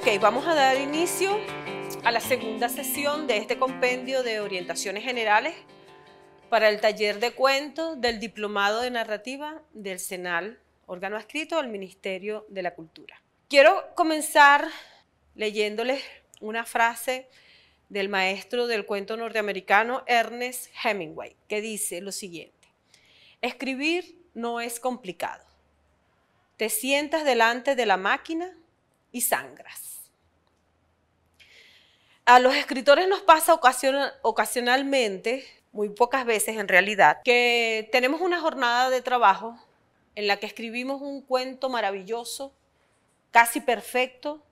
Ok, vamos a dar inicio a la segunda sesión de este compendio de orientaciones generales para el taller de cuentos del Diplomado de Narrativa del Senal órgano adscrito al Ministerio de la Cultura. Quiero comenzar leyéndoles una frase del maestro del cuento norteamericano Ernest Hemingway, que dice lo siguiente, escribir no es complicado. Te sientas delante de la máquina y sangras. A los escritores nos pasa ocasionalmente, muy pocas veces en realidad, que tenemos una jornada de trabajo en la que escribimos un cuento maravilloso, casi perfecto,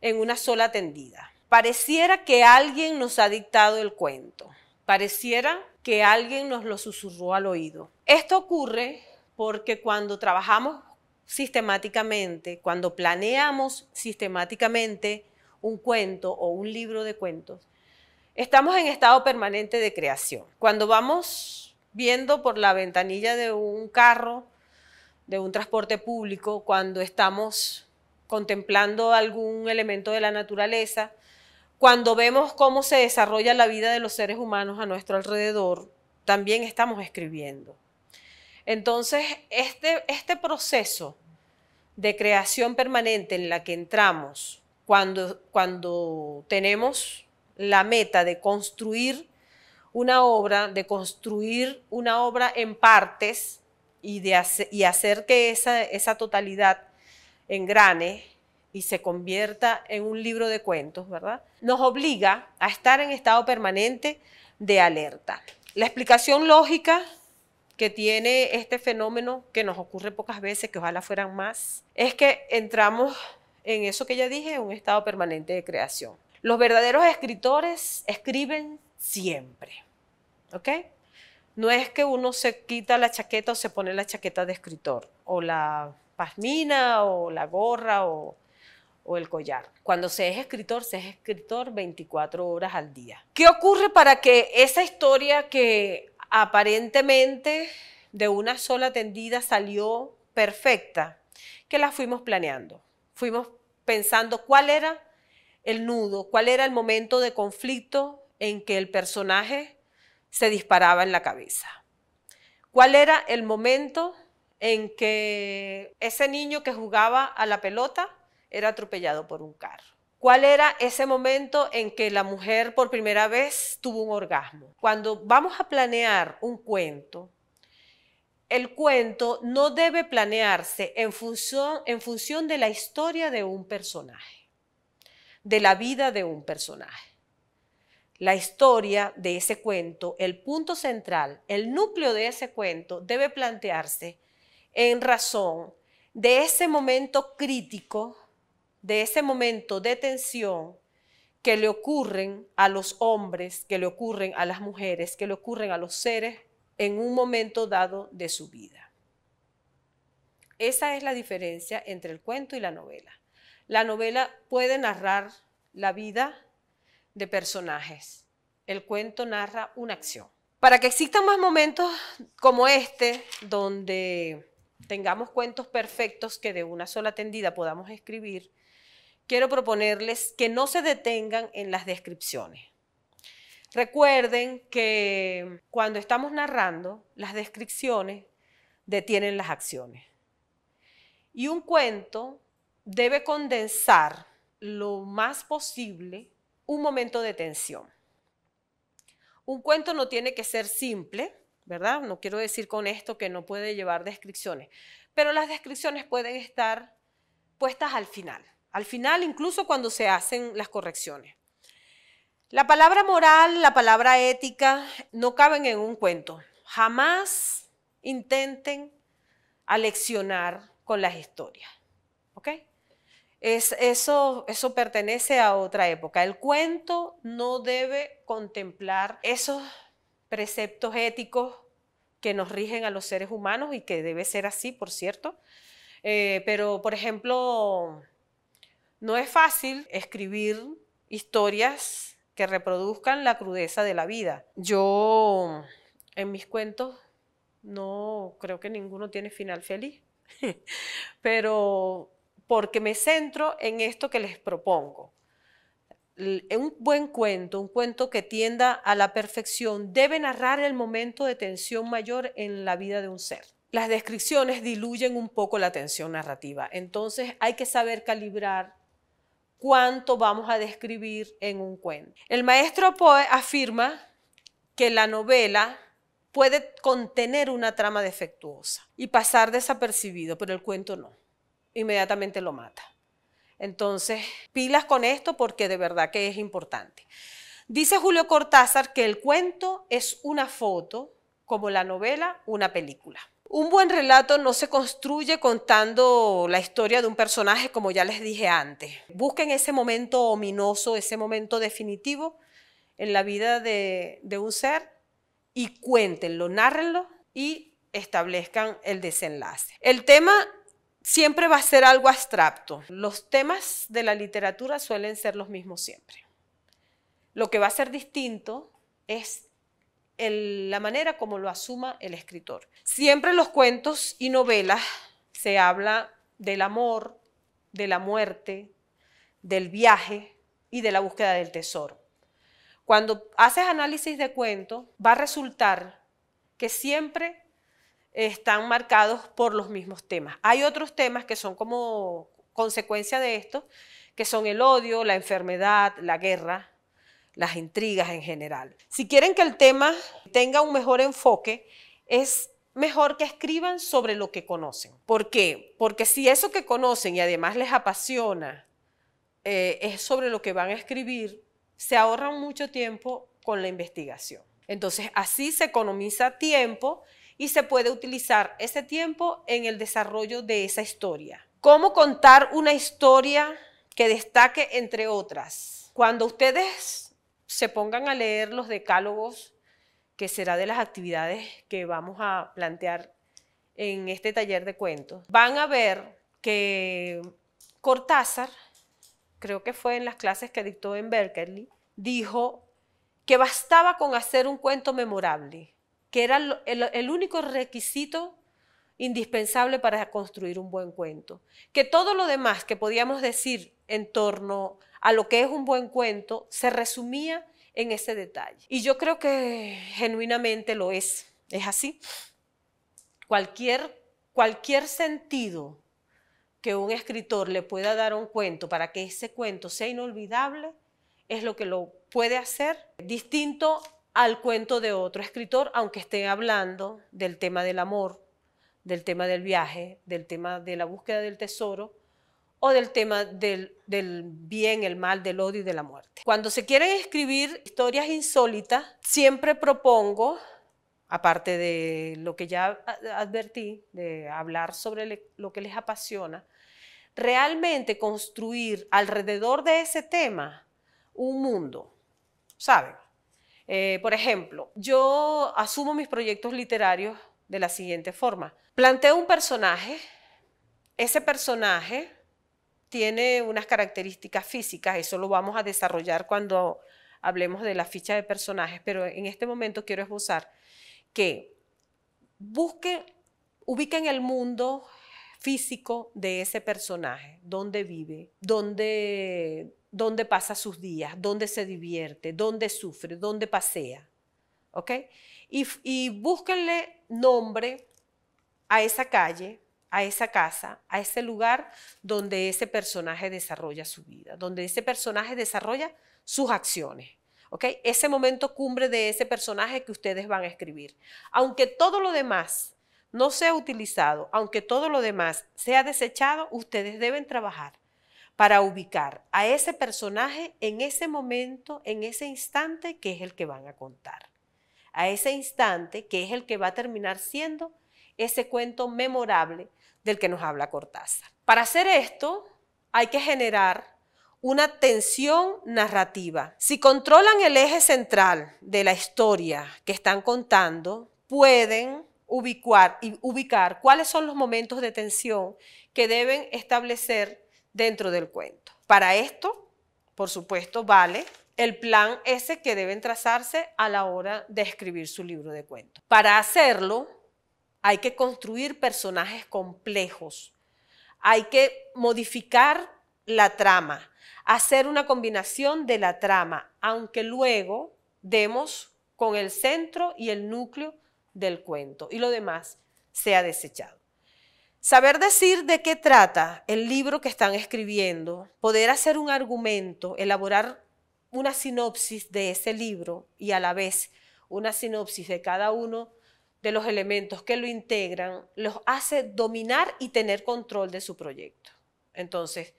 en una sola tendida. Pareciera que alguien nos ha dictado el cuento, pareciera que alguien nos lo susurró al oído. Esto ocurre porque cuando trabajamos sistemáticamente, cuando planeamos sistemáticamente un cuento o un libro de cuentos, estamos en estado permanente de creación. Cuando vamos viendo por la ventanilla de un carro, de un transporte público, cuando estamos contemplando algún elemento de la naturaleza, cuando vemos cómo se desarrolla la vida de los seres humanos a nuestro alrededor, también estamos escribiendo. Entonces, este, este proceso de creación permanente en la que entramos, cuando, cuando tenemos la meta de construir una obra, de construir una obra en partes y, de y hacer que esa, esa totalidad engrane y se convierta en un libro de cuentos, ¿verdad? Nos obliga a estar en estado permanente de alerta. La explicación lógica que tiene este fenómeno que nos ocurre pocas veces, que ojalá fueran más, es que entramos en eso que ya dije, un estado permanente de creación. Los verdaderos escritores escriben siempre, ¿ok? No es que uno se quita la chaqueta o se pone la chaqueta de escritor, o la pasmina, o la gorra, o, o el collar. Cuando se es escritor, se es escritor 24 horas al día. ¿Qué ocurre para que esa historia que aparentemente de una sola tendida salió perfecta, que la fuimos planeando. Fuimos pensando cuál era el nudo, cuál era el momento de conflicto en que el personaje se disparaba en la cabeza. ¿Cuál era el momento en que ese niño que jugaba a la pelota era atropellado por un carro? ¿Cuál era ese momento en que la mujer por primera vez tuvo un orgasmo? Cuando vamos a planear un cuento, el cuento no debe planearse en función, en función de la historia de un personaje, de la vida de un personaje. La historia de ese cuento, el punto central, el núcleo de ese cuento debe plantearse en razón de ese momento crítico de ese momento de tensión que le ocurren a los hombres, que le ocurren a las mujeres, que le ocurren a los seres en un momento dado de su vida. Esa es la diferencia entre el cuento y la novela. La novela puede narrar la vida de personajes. El cuento narra una acción. Para que existan más momentos como este, donde tengamos cuentos perfectos que de una sola tendida podamos escribir, quiero proponerles que no se detengan en las descripciones. Recuerden que cuando estamos narrando, las descripciones detienen las acciones. Y un cuento debe condensar lo más posible un momento de tensión. Un cuento no tiene que ser simple, ¿verdad? No quiero decir con esto que no puede llevar descripciones, pero las descripciones pueden estar puestas al final, al final incluso cuando se hacen las correcciones. La palabra moral, la palabra ética, no caben en un cuento. Jamás intenten aleccionar con las historias. ¿Ok? Es, eso, eso pertenece a otra época. El cuento no debe contemplar esos preceptos éticos que nos rigen a los seres humanos y que debe ser así, por cierto. Eh, pero, por ejemplo, no es fácil escribir historias que reproduzcan la crudeza de la vida. Yo, en mis cuentos, no creo que ninguno tiene final feliz, pero porque me centro en esto que les propongo. Eh, un buen cuento, un cuento que tienda a la perfección, debe narrar el momento de tensión mayor en la vida de un ser. Las descripciones diluyen un poco la tensión narrativa, entonces hay que saber calibrar cuánto vamos a describir en un cuento. El maestro Poe afirma que la novela puede contener una trama defectuosa y pasar desapercibido, pero el cuento no. Inmediatamente lo mata. Entonces, pilas con esto porque de verdad que es importante. Dice Julio Cortázar que el cuento es una foto, como la novela, una película. Un buen relato no se construye contando la historia de un personaje, como ya les dije antes. Busquen ese momento ominoso, ese momento definitivo en la vida de, un ser y cuéntenlo, nárrenlo y establezcan el desenlace. El tema siempre va a ser algo abstracto. Los temas de la literatura suelen ser los mismos siempre. Lo que va a ser distinto es la manera como lo asuma el escritor. Siempre en los cuentos y novelas se habla del amor, de la muerte, del viaje y de la búsqueda del tesoro. Cuando haces análisis de cuentos va a resultar que siempre están marcados por los mismos temas. Hay otros temas que son como consecuencia de esto, que son el odio, la enfermedad, la guerra, las intrigas en general. Si quieren que el tema tenga un mejor enfoque, es mejor que escriban sobre lo que conocen. ¿Por qué? Porque si eso que conocen y además les apasiona eh, es sobre lo que van a escribir, se ahorran mucho tiempo con la investigación. Entonces, así se economiza tiempo y se puede utilizar ese tiempo en el desarrollo de esa historia. ¿Cómo contar una historia que destaque entre otras? Cuando ustedes se pongan a leer los decálogos, que será de las actividades que vamos a plantear en este taller de cuentos, van a ver que Cortázar, creo que fue en las clases que dictó en Berkeley, dijo que bastaba con hacer un cuento memorable que era el, único requisito indispensable para construir un buen cuento. Que todo lo demás que podíamos decir en torno a lo que es un buen cuento se resumía en ese detalle. Y yo creo que genuinamente lo es. Es así. Cualquier, cualquier sentido que un escritor le pueda dar a un cuento para que ese cuento sea inolvidable es lo que lo puede hacer distinto al cuento de otro escritor, aunque esté hablando del tema del amor, del tema del viaje, del tema de la búsqueda del tesoro o del tema del, del, bien, el mal, del odio y de la muerte. Cuando se quieren escribir historias insólitas, siempre propongo, aparte de lo que ya advertí, de hablar sobre lo que les apasiona, realmente construir alrededor de ese tema un mundo, ¿saben? Eh, por ejemplo, yo asumo mis proyectos literarios de la siguiente forma. Planteo un personaje, ese personaje tiene unas características físicas, eso lo vamos a desarrollar cuando hablemos de la ficha de personajes, pero en este momento quiero esbozar que busque ubique en el mundo físico de ese personaje, dónde vive, dónde dónde pasa sus días, dónde se divierte, dónde sufre, dónde pasea. ¿Ok? Y, y búsquenle nombre a esa calle, a esa casa, a ese lugar donde ese personaje desarrolla su vida, donde ese personaje desarrolla sus acciones. ¿ok? Ese momento cumbre de ese personaje que ustedes van a escribir. Aunque todo lo demás no sea utilizado, aunque todo lo demás sea desechado, ustedes deben trabajar para ubicar a ese personaje en ese momento, en ese instante que es el que van a contar. A ese instante que es el que va a terminar siendo ese cuento memorable del que nos habla Cortázar. Para hacer esto hay que generar una tensión narrativa. Si controlan el eje central de la historia que están contando, pueden ubicar, ubicar cuáles son los momentos de tensión que deben establecer dentro del cuento. Para esto, por supuesto, vale el plan ese que deben trazarse a la hora de escribir su libro de cuentos. Para hacerlo, hay que construir personajes complejos, hay que modificar la trama, hacer una combinación de la trama, aunque luego demos con el centro y el núcleo del cuento y lo demás sea desechado. Saber decir de qué trata el libro que están escribiendo, poder hacer un argumento, elaborar una sinopsis de ese libro y a la vez una sinopsis de cada uno de los elementos que lo integran, los hace dominar y tener control de su proyecto. Entonces,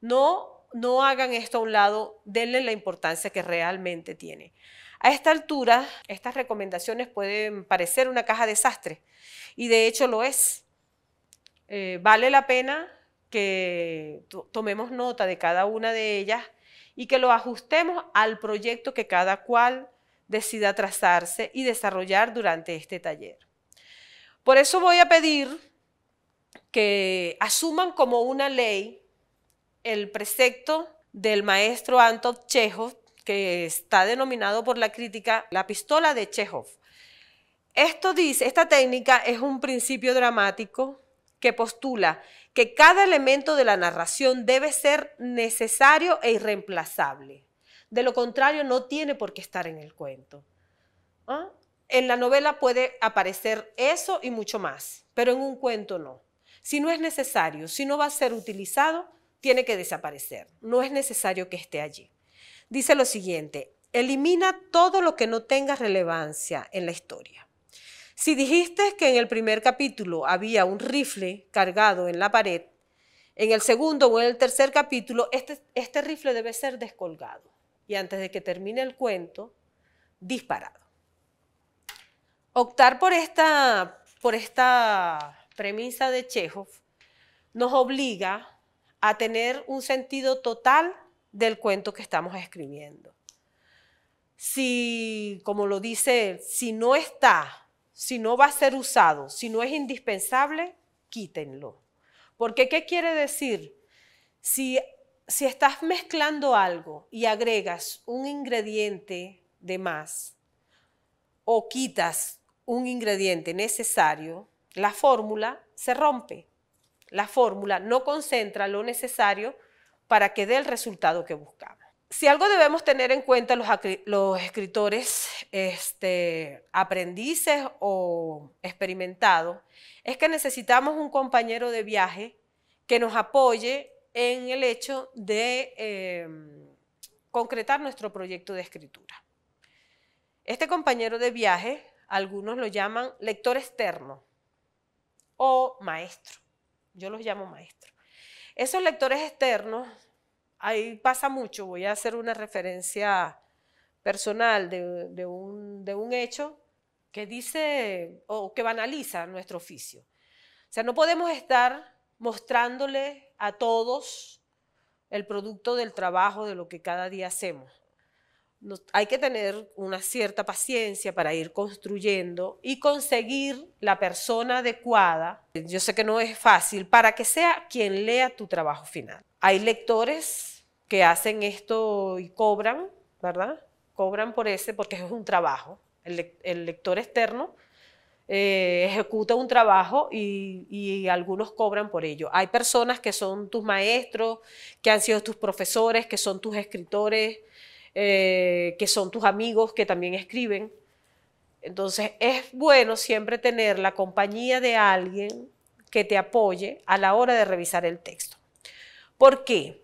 no, no hagan esto a un lado, denle la importancia que realmente tiene. A esta altura, estas recomendaciones pueden parecer una caja de desastre y de hecho lo es eh, vale la pena que tomemos nota de cada una de ellas y que lo ajustemos al proyecto que cada cual decida trazarse y desarrollar durante este taller. Por eso voy a pedir que asuman como una ley el precepto del maestro Anton Chekhov, que está denominado por la crítica la pistola de Chekhov. Esto dice, esta técnica es un principio dramático que postula que cada elemento de la narración debe ser necesario e irreemplazable. De lo contrario, no tiene por qué estar en el cuento. ¿Ah? En la novela puede aparecer eso y mucho más, pero en un cuento no. Si no es necesario, si no va a ser utilizado, tiene que desaparecer. No es necesario que esté allí. Dice lo siguiente, elimina todo lo que no tenga relevancia en la historia. Si dijiste que en el primer capítulo había un rifle cargado en la pared, en el segundo o en el tercer capítulo, este, este rifle debe ser descolgado y antes de que termine el cuento, disparado. Optar por esta, por esta premisa de Chekhov nos obliga a tener un sentido total del cuento que estamos escribiendo. Si, como lo dice, si no está si no va a ser usado, si no es indispensable, quítenlo. Porque ¿qué quiere decir? Si, si estás mezclando algo y agregas un ingrediente de más o quitas un ingrediente necesario, la fórmula se rompe. La fórmula no concentra lo necesario para que dé el resultado que buscaba. Si algo debemos tener en cuenta los, escritores este, aprendices o experimentados, es que necesitamos un compañero de viaje que nos apoye en el hecho de em, concretar nuestro proyecto de escritura. Este compañero de viaje, algunos lo llaman lector externo o maestro. Yo los llamo maestro. Esos lectores externos ahí pasa mucho, voy a hacer una referencia personal de, un, de un hecho que dice o que banaliza nuestro oficio. O sea, no podemos estar mostrándole a todos el producto del trabajo, de lo que cada día hacemos. hay que tener una cierta paciencia para ir construyendo y conseguir la persona adecuada. Yo sé que no es fácil para que sea quien lea tu trabajo final. Hay lectores que hacen esto y cobran, ¿verdad? Cobran por ese porque es un trabajo. El, lector externo eh, ejecuta un trabajo y, algunos cobran por ello. Hay personas que son tus maestros, que han sido tus profesores, que son tus escritores, eh, que son tus amigos, que también escriben. Entonces es bueno siempre tener la compañía de alguien que te apoye a la hora de revisar el texto. ¿Por qué?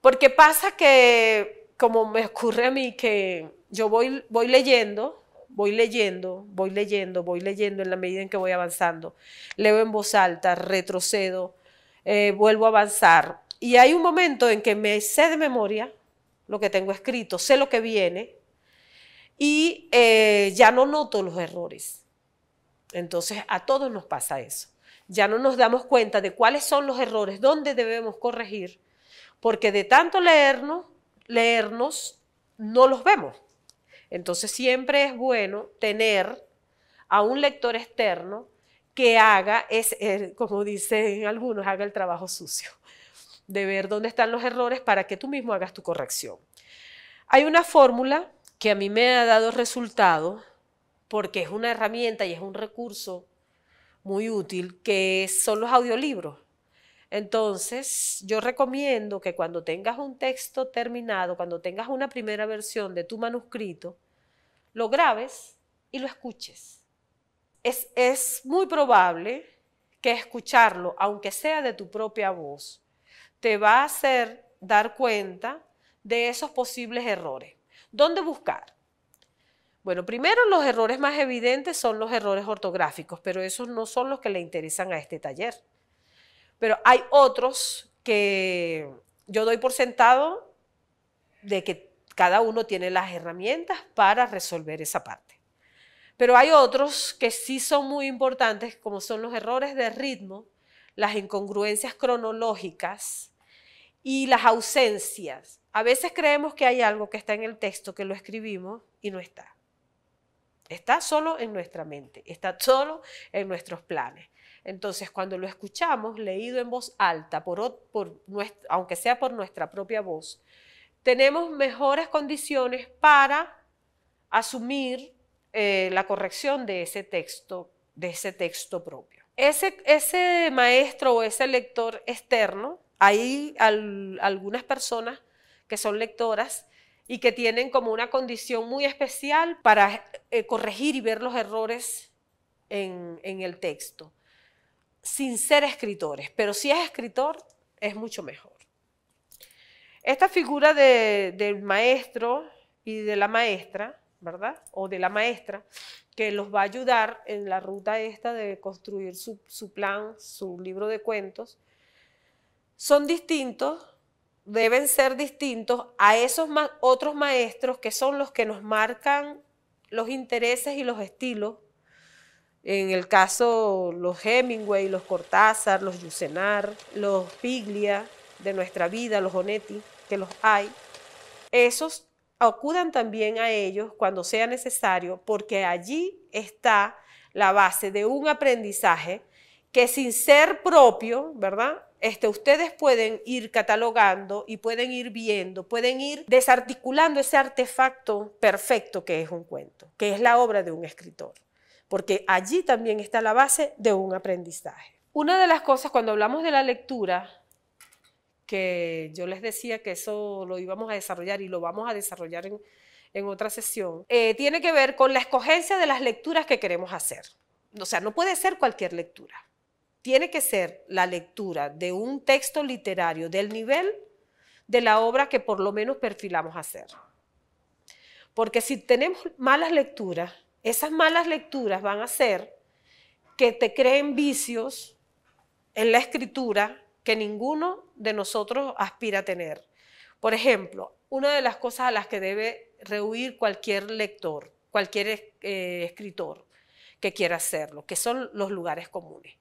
Porque pasa que, como me ocurre a mí, que yo voy, voy leyendo, voy leyendo, voy leyendo, voy leyendo en la medida en que voy avanzando. Leo en voz alta, retrocedo, eh, vuelvo a avanzar. Y hay un momento en que me sé de memoria lo que tengo escrito, sé lo que viene y eh, ya no noto los errores. Entonces a todos nos pasa eso. Ya no nos damos cuenta de cuáles son los errores, dónde debemos corregir porque de tanto leernos, leernos no los vemos. Entonces siempre es bueno tener a un lector externo que haga, es, eh, como dicen algunos, haga el trabajo sucio, de ver dónde están los errores para que tú mismo hagas tu corrección. Hay una fórmula que a mí me ha dado resultado porque es una herramienta y es un recurso muy útil, que son los audiolibros. Entonces, yo recomiendo que cuando tengas un texto terminado, cuando tengas una primera versión de tu manuscrito, lo grabes y lo escuches. Es, muy probable que escucharlo, aunque sea de tu propia voz, te va a hacer dar cuenta de esos posibles errores. ¿Dónde buscar? Bueno, primero los errores más evidentes son los errores ortográficos, pero esos no son los que le interesan a este taller. Pero hay otros que yo doy por sentado de que cada uno tiene las herramientas para resolver esa parte. Pero hay otros que sí son muy importantes, como son los errores de ritmo, las incongruencias cronológicas y las ausencias. A veces creemos que hay algo que está en el texto, que lo escribimos y no está. Está solo en nuestra mente, está solo en nuestros planes. Entonces, cuando lo escuchamos leído en voz alta, aunque sea por nuestra propia voz, tenemos mejores condiciones para asumir eh, la corrección de ese texto, propio. Ese, maestro o ese lector externo, hay algunas personas que son lectoras y que tienen como una condición muy especial para eh, corregir y ver los errores en el texto sin ser escritores, pero si es escritor es mucho mejor. Esta figura del maestro y de la maestra, ¿verdad? O de la maestra, que los va a ayudar en la ruta esta de construir su, plan, su libro de cuentos, son distintos, deben ser distintos a esos otros maestros que son los que nos marcan los intereses y los estilos en el caso, los Hemingway, los Cortázar, los Yusenar, los Piglia de nuestra vida, los Onetti, que los hay, esos acudan también a ellos cuando sea necesario, porque allí está la base de un aprendizaje que sin ser propio, ¿verdad? Este, ustedes pueden ir catalogando y pueden ir viendo, pueden ir desarticulando ese artefacto perfecto que es un cuento, que es la obra de un escritor porque allí también está la base de un aprendizaje. Una de las cosas cuando hablamos de la lectura, que yo les decía que eso lo íbamos a desarrollar y lo vamos a desarrollar en, otra sesión, eh, tiene que ver con la escogencia de las lecturas que queremos hacer. O sea, no puede ser cualquier lectura. Tiene que ser la lectura de un texto literario del nivel de la obra que por lo menos perfilamos hacer. Porque si tenemos malas lecturas, esas malas lecturas van a hacer que te creen vicios en la escritura que ninguno de nosotros aspira a tener. Por ejemplo, una de las cosas a las que debe rehuir cualquier lector, cualquier eh, escritor que quiera hacerlo, que son los lugares comunes.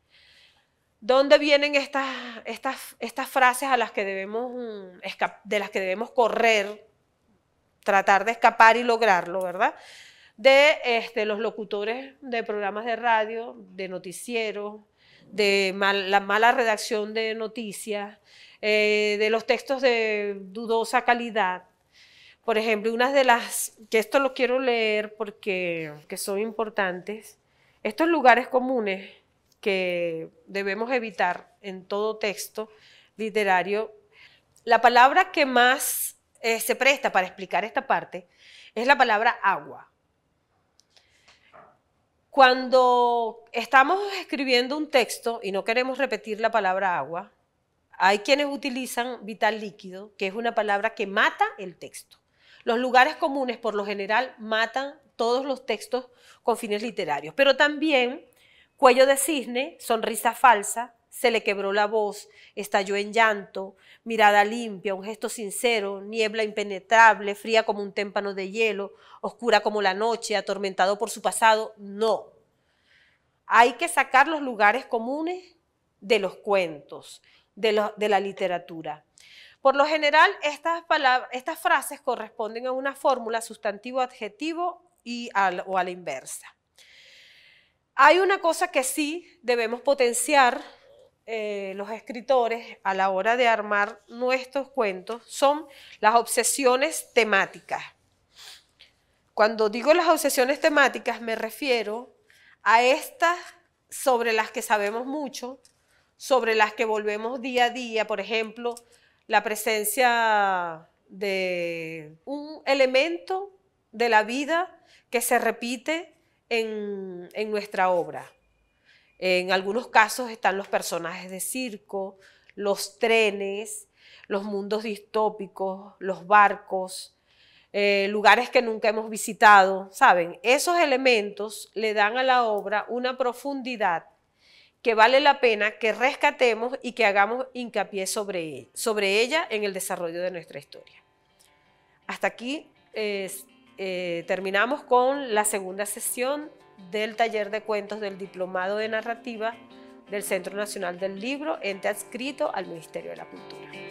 ¿Dónde vienen estas, estas frases a las que debemos, mm, de las que debemos correr, tratar de escapar y lograrlo, verdad? de este, los locutores de programas de radio, de noticieros, de la mala redacción de noticias, eh, de los textos de dudosa calidad. Por ejemplo, una de las, que esto lo quiero leer porque que son importantes, estos lugares comunes que debemos evitar en todo texto literario, la palabra que más eh, se presta para explicar esta parte es la palabra agua. Cuando estamos escribiendo un texto y no queremos repetir la palabra agua, hay quienes utilizan vital líquido, que es una palabra que mata el texto. Los lugares comunes, por lo general, matan todos los textos con fines literarios, pero también cuello de cisne, sonrisa falsa, se le quebró la voz, estalló en llanto, mirada limpia, un gesto sincero, niebla impenetrable, fría como un témpano de hielo, oscura como la noche, atormentado por su pasado. No. Hay que sacar los lugares comunes de los cuentos, de, la literatura. Por lo general, estas, estas frases corresponden a una fórmula sustantivo, adjetivo o a la inversa. Hay una cosa que sí debemos potenciar eh, los escritores a la hora de armar nuestros cuentos son las obsesiones temáticas. Cuando digo las obsesiones temáticas me refiero a estas sobre las que sabemos mucho, sobre las que volvemos día a día, por ejemplo, la presencia de un elemento de la vida que se repite en nuestra obra. En algunos casos están los personajes de circo, los trenes, los mundos distópicos, los barcos, eh, lugares que nunca hemos visitado, ¿saben? Esos elementos le dan a la obra una profundidad que vale la pena que rescatemos y que hagamos hincapié sobre, e, sobre ella en el desarrollo de nuestra historia. Hasta aquí eh, terminamos con la segunda sesión del taller de cuentos del Diplomado de Narrativa del Centro Nacional del Libro, ente adscrito al Ministerio de la Cultura.